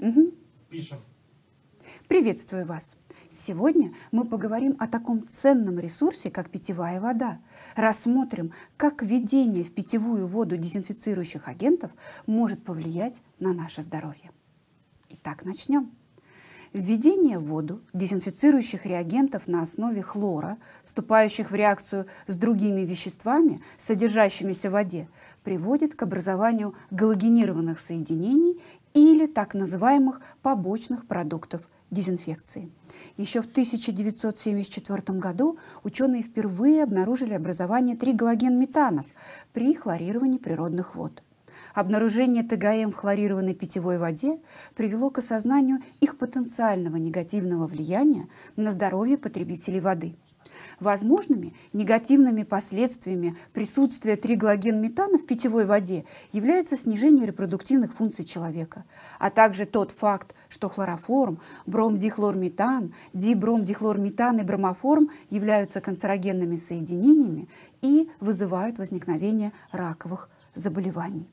Угу. Пишем. Приветствую вас! Сегодня мы поговорим о таком ценном ресурсе, как питьевая вода. Рассмотрим, как введение в питьевую воду дезинфицирующих агентов может повлиять на наше здоровье. Итак, начнем. Введение в воду дезинфицирующих реагентов на основе хлора, вступающих в реакцию с другими веществами, содержащимися в воде, приводит к образованию галогенированных соединений или так называемых побочных продуктов дезинфекции. Еще в 1974 году ученые впервые обнаружили образование тригалоген метанов при хлорировании природных вод – Обнаружение ТГМ в хлорированной питьевой воде привело к осознанию их потенциального негативного влияния на здоровье потребителей воды. Возможными негативными последствиями присутствия триглоген-метана в питьевой воде является снижение репродуктивных функций человека, а также тот факт, что хлороформ, бромдихлорметан, дибромдихлорметан и бромоформ являются канцерогенными соединениями и вызывают возникновение раковых заболеваний.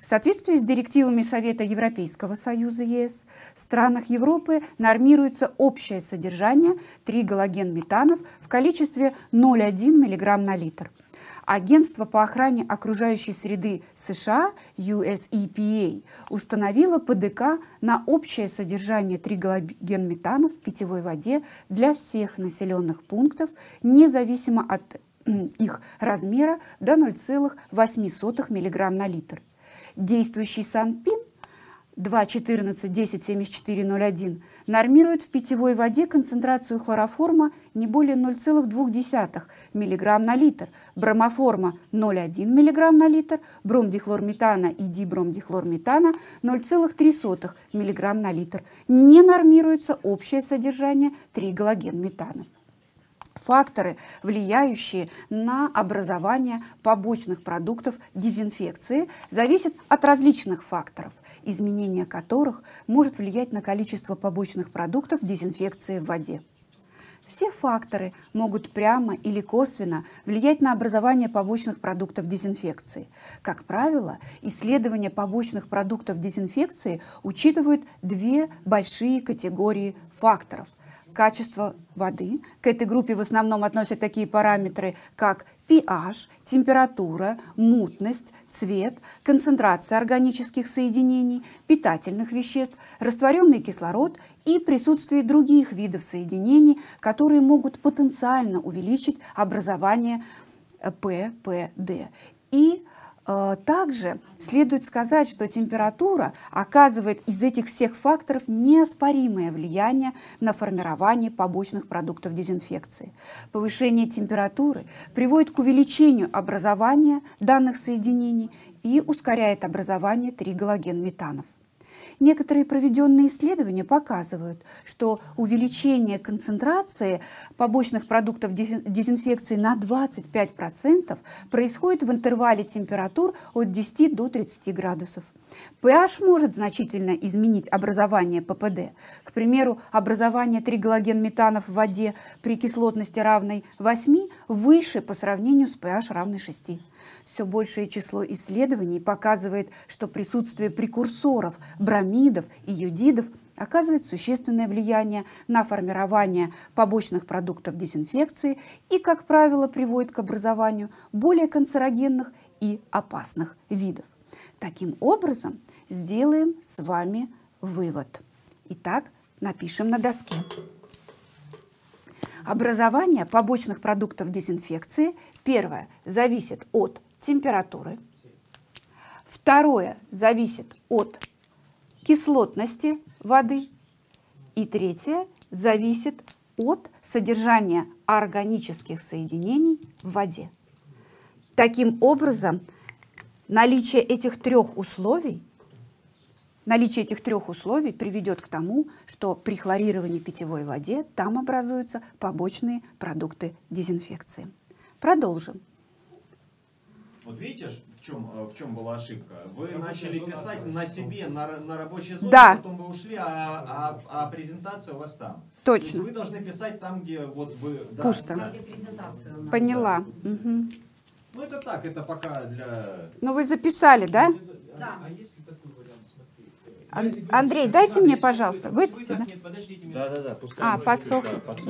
В соответствии с директивами Совета Европейского Союза ЕС в странах Европы нормируется общее содержание тригалоген в количестве 0,1 мг на литр. Агентство по охране окружающей среды США US EPA установило ПДК на общее содержание тригалоген в питьевой воде для всех населенных пунктов, независимо от их размера до 0,08 мг на литр. Действующий Санпин 2.14.10.74.01 нормирует в питьевой воде концентрацию хлороформа не более 0,2 мг на литр, бромоформа 0,1 мг на литр, бромдихлорметана и дибромдихлорметана 0,3 мг на литр. Не нормируется общее содержание тригалоген метанов факторы, влияющие на образование побочных продуктов дезинфекции, зависят от различных факторов, изменение которых может влиять на количество побочных продуктов дезинфекции в воде. Все факторы могут прямо или косвенно влиять на образование побочных продуктов дезинфекции. Как правило, исследования побочных продуктов дезинфекции учитывают две большие категории факторов – качество воды. К этой группе в основном относят такие параметры, как pH, температура, мутность, цвет, концентрация органических соединений, питательных веществ, растворенный кислород и присутствие других видов соединений, которые могут потенциально увеличить образование ППД. И Э, также следует сказать, что температура оказывает из этих всех факторов неоспоримое влияние на формирование побочных продуктов дезинфекции. Повышение температуры приводит к увеличению образования данных соединений и ускоряет образование тригалоген метанов. Некоторые проведенные исследования показывают, что увеличение концентрации побочных продуктов дезинфекции на 25% происходит в интервале температур от 10 до 30 градусов. PH может значительно изменить образование ППД. К примеру, образование тригалоген в воде при кислотности равной 8 выше по сравнению с PH равной 6. Все большее число исследований показывает, что присутствие прекурсоров бромелина амидов и юдидов оказывает существенное влияние на формирование побочных продуктов дезинфекции и, как правило, приводит к образованию более канцерогенных и опасных видов. Таким образом, сделаем с вами вывод. Итак, напишем на доске. Образование побочных продуктов дезинфекции, первое, зависит от температуры, второе, зависит от кислотности воды. И третье зависит от содержания органических соединений в воде. Таким образом, наличие этих трех условий Наличие этих трех условий приведет к тому, что при хлорировании питьевой воде там образуются побочные продукты дезинфекции. Продолжим. Вот видите, чем, э, в чем была ошибка? Вы Рабочая начали писать на себе, на, на рабочей зоне, да. потом вы ушли, а, а, а презентация у вас там. Точно. То вы должны писать там, где вот вы... Пусто. Да, да. Поняла. Угу. Ну это так, это пока для... Ну вы записали, да? Да. А если такой вариант, смотрите. Андрей, дайте мне, пожалуйста. Вы... Да, да, а, да. А, подсох.